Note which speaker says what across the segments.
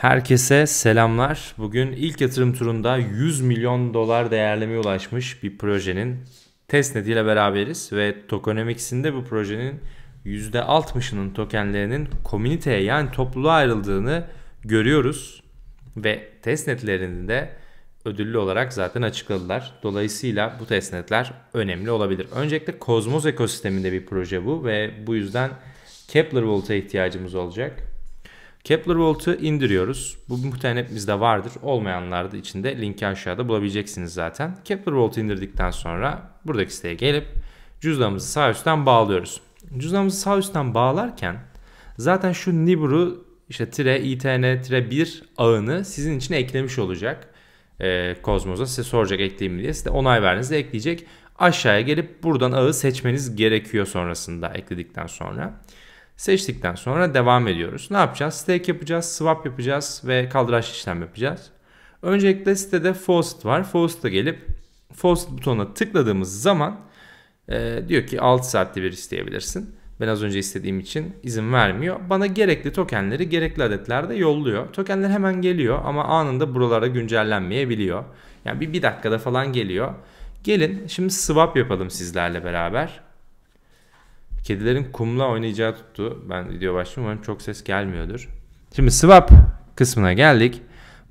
Speaker 1: Herkese selamlar. Bugün ilk yatırım turunda 100 milyon dolar değerlemeye ulaşmış bir projenin testnet ile beraberiz ve tokenomics'in de bu projenin %60'ının tokenlerinin komüniteye yani topluluğa ayrıldığını görüyoruz ve testnetlerini de ödüllü olarak zaten açıkladılar. Dolayısıyla bu testnetler önemli olabilir. Öncelikle Kozmos ekosisteminde bir proje bu ve bu yüzden Kepler volta ihtiyacımız olacak. Kepler voltu indiriyoruz. Bu muhtemelen hepimizde vardır. Olmayanlar da içinde linki aşağıda bulabileceksiniz zaten. Kepler voltu indirdikten sonra buradaki siteye gelip cüzdanımızı sağ üstten bağlıyoruz. Cüzdanımızı sağ üstten bağlarken zaten şu Nibiru işte tire itn tire 1 ağını sizin için eklemiş olacak. Ee, size soracak ekleyeyim diye. Size onay verdiğinizde ekleyecek. Aşağıya gelip buradan ağı seçmeniz gerekiyor sonrasında ekledikten sonra. Seçtikten sonra devam ediyoruz. Ne yapacağız? Stake yapacağız, swap yapacağız ve kaldıraç işlem yapacağız. Öncelikle sitede faucet var. Faucet'a gelip faucet butonuna tıkladığımız zaman e, diyor ki 6 saatte bir isteyebilirsin. Ben az önce istediğim için izin vermiyor. Bana gerekli tokenleri gerekli adetlerde yolluyor. Tokenler hemen geliyor ama anında buralara güncellenmeyebiliyor. Yani bir, bir dakikada falan geliyor. Gelin şimdi swap yapalım sizlerle beraber. Kedilerin kumla oynayacağı tuttu. Ben video başlıyorum. Umarım çok ses gelmiyordur. Şimdi swap kısmına geldik.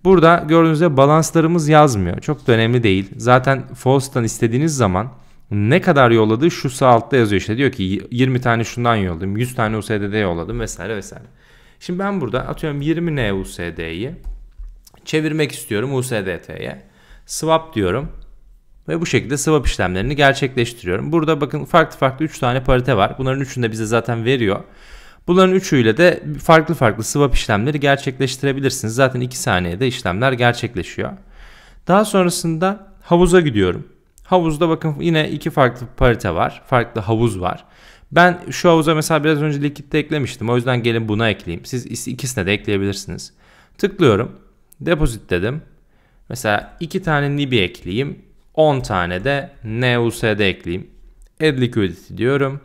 Speaker 1: Burada gördüğünüzde balanslarımız yazmıyor. Çok da önemli değil. Zaten false'tan istediğiniz zaman ne kadar yolladığı şu sağ altta yazıyor işte. Diyor ki 20 tane şundan yolladım, 100 tane USDT yolladım vesaire vesaire. Şimdi ben burada atıyorum 20 NUSD'yi çevirmek istiyorum USDT'ye. Swap diyorum. Ve bu şekilde swap işlemlerini gerçekleştiriyorum. Burada bakın farklı farklı 3 tane parite var. Bunların üçünü de bize zaten veriyor. Bunların üçüyle de farklı farklı swap işlemleri gerçekleştirebilirsiniz. Zaten 2 saniyede işlemler gerçekleşiyor. Daha sonrasında havuza gidiyorum. Havuzda bakın yine iki farklı parite var. Farklı havuz var. Ben şu havuza mesela biraz önce likitte eklemiştim. O yüzden gelin buna ekleyeyim. Siz ikisine de ekleyebilirsiniz. Tıklıyorum. deposit dedim. Mesela iki tane nibi ekleyeyim. 10 tane de NUSD ekleyeyim. Add liquidity diyorum.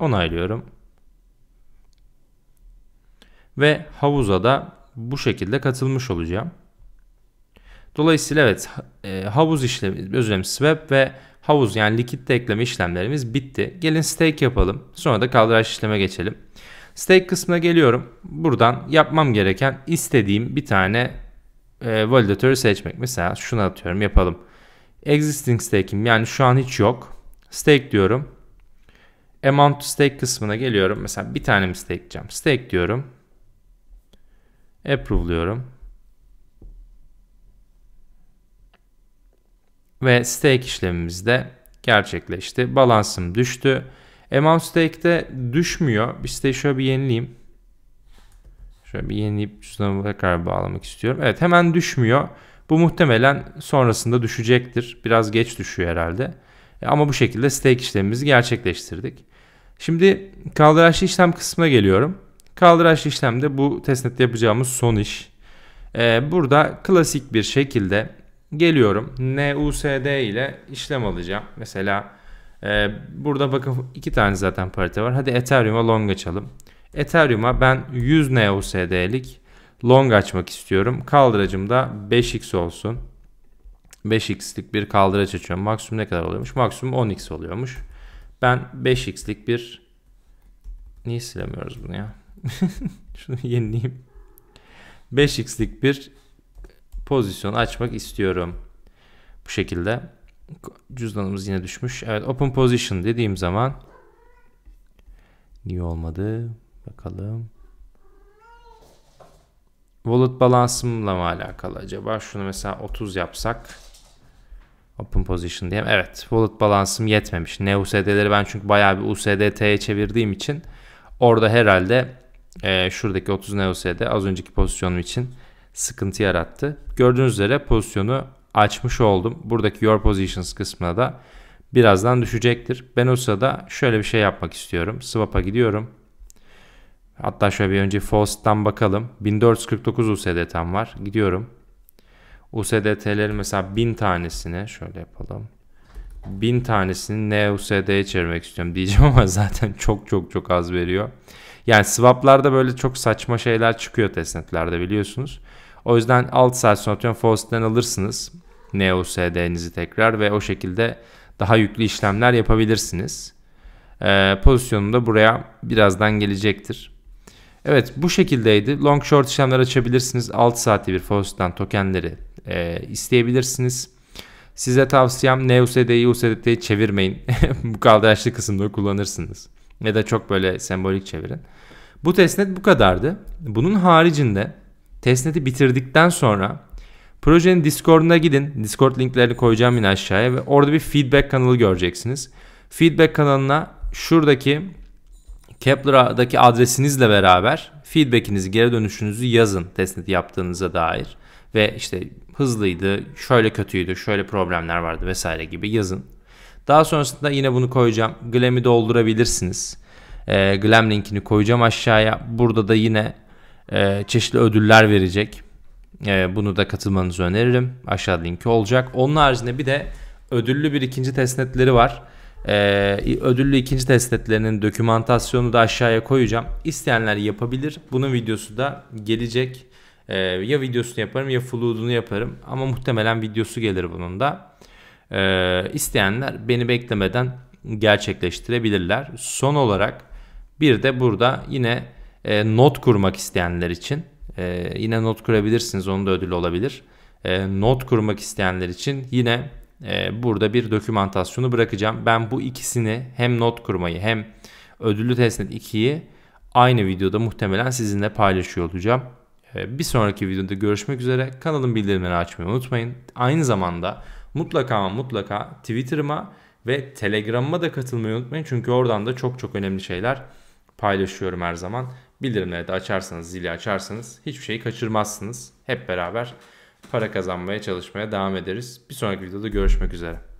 Speaker 1: Onaylıyorum. Ve havuza da bu şekilde katılmış olacağım. Dolayısıyla evet e, havuz işlemi, özür dilerim swap ve havuz yani likit ekleme işlemlerimiz bitti. Gelin stake yapalım. Sonra da kaldıraç işleme geçelim. Stake kısmına geliyorum. Buradan yapmam gereken istediğim bir tane e, validatörü seçmek. Mesela şunu atıyorum yapalım. Existing stake'im yani şu an hiç yok. Stake diyorum. Amount to stake kısmına geliyorum. Mesela bir tane mi stake'cem? Stake diyorum. Approve diyorum. Ve stake işlemimiz de gerçekleşti. Balansım düştü. Amount stake'de düşmüyor. Bir stake şöyle bir yenileyim. Şöyle bir yenileyip cüzdanımı tekrar bağlamak istiyorum. Evet hemen düşmüyor. Bu muhtemelen sonrasında düşecektir. Biraz geç düşüyor herhalde. E, ama bu şekilde stake işlemimizi gerçekleştirdik. Şimdi kaldıraçlı işlem kısmına geliyorum. Kaldıraçlı işlemde bu testnette yapacağımız son iş. E, burada klasik bir şekilde geliyorum. NUSD ile işlem alacağım. Mesela e, burada bakın iki tane zaten parite var. Hadi Ethereum'a long açalım. Ethereum'a ben 100 NUSD'lik long açmak istiyorum. Kaldıracım da 5x olsun. 5x'lik bir kaldıraç açıyorum. Maksimum ne kadar oluyormuş? Maksimum 10x oluyormuş. Ben 5x'lik bir niye silemiyoruz bunu ya? Şunu yenileyim. 5x'lik bir pozisyon açmak istiyorum. Bu şekilde. Cüzdanımız yine düşmüş. Evet open position dediğim zaman niye olmadı? Bakalım. Wallet balansımla mı alakalı acaba? Şunu mesela 30 yapsak. Open position diyeyim. Evet wallet balansım yetmemiş. Ne USD'leri ben çünkü bayağı bir USDT'ye çevirdiğim için orada herhalde e, şuradaki 30 ne NUSD az önceki pozisyonum için sıkıntı yarattı. Gördüğünüz üzere pozisyonu açmış oldum. Buradaki Your Positions kısmına da birazdan düşecektir. Ben o sırada şöyle bir şey yapmak istiyorum. Swap'a gidiyorum. Hatta şöyle bir önce Faust'tan bakalım. 1449 USDT'm var. Gidiyorum. USDT'leri mesela 1000 tanesini şöyle yapalım. 1000 tanesini NUSD'ye çevirmek istiyorum diyeceğim ama zaten çok çok çok az veriyor. Yani swaplarda böyle çok saçma şeyler çıkıyor testnetlerde biliyorsunuz. O yüzden 6 saat sonra atıyorum Faust'ten alırsınız NUSD'nizi tekrar ve o şekilde daha yüklü işlemler yapabilirsiniz. Ee, pozisyonum da buraya birazdan gelecektir. Evet bu şekildeydi. Long short işlemler açabilirsiniz. 6 saati bir Faucet'tan tokenleri e, isteyebilirsiniz. Size tavsiyem NUSD'yi USDT'yi çevirmeyin. bu kaldıraçlı kısımda kullanırsınız. Ya da çok böyle sembolik çevirin. Bu testnet bu kadardı. Bunun haricinde testneti bitirdikten sonra projenin Discord'una gidin. Discord linklerini koyacağım yine aşağıya ve orada bir feedback kanalı göreceksiniz. Feedback kanalına şuradaki Kepler'daki adresinizle beraber feedback'inizi, geri dönüşünüzü yazın testnet yaptığınıza dair. Ve işte hızlıydı, şöyle kötüydü, şöyle problemler vardı vesaire gibi yazın. Daha sonrasında yine bunu koyacağım. Glam'i doldurabilirsiniz. E, Glam linkini koyacağım aşağıya. Burada da yine e, çeşitli ödüller verecek. E, bunu da katılmanızı öneririm. Aşağıda linki olacak. Onun haricinde bir de ödüllü bir ikinci testnetleri var. Ee, ödüllü ikinci testletlerinin dokümantasyonu da aşağıya koyacağım. İsteyenler yapabilir. Bunun videosu da gelecek. Ee, ya videosunu yaparım ya fluidunu yaparım. Ama muhtemelen videosu gelir bunun da. Ee, isteyenler beni beklemeden gerçekleştirebilirler. Son olarak bir de burada yine e, not kurmak isteyenler için e, yine not kurabilirsiniz. Onun da ödülü olabilir. E, not kurmak isteyenler için yine ee, burada bir dokümantasyonu bırakacağım. Ben bu ikisini hem not kurmayı hem ödüllü testnet 2'yi aynı videoda muhtemelen sizinle paylaşıyor olacağım. Ee, bir sonraki videoda görüşmek üzere. Kanalın bildirimlerini açmayı unutmayın. Aynı zamanda mutlaka mutlaka Twitter'ıma ve Telegram'ıma da katılmayı unutmayın. Çünkü oradan da çok çok önemli şeyler paylaşıyorum her zaman. Bildirimleri de açarsanız, zili açarsanız hiçbir şeyi kaçırmazsınız. Hep beraber para kazanmaya çalışmaya devam ederiz. Bir sonraki videoda görüşmek üzere.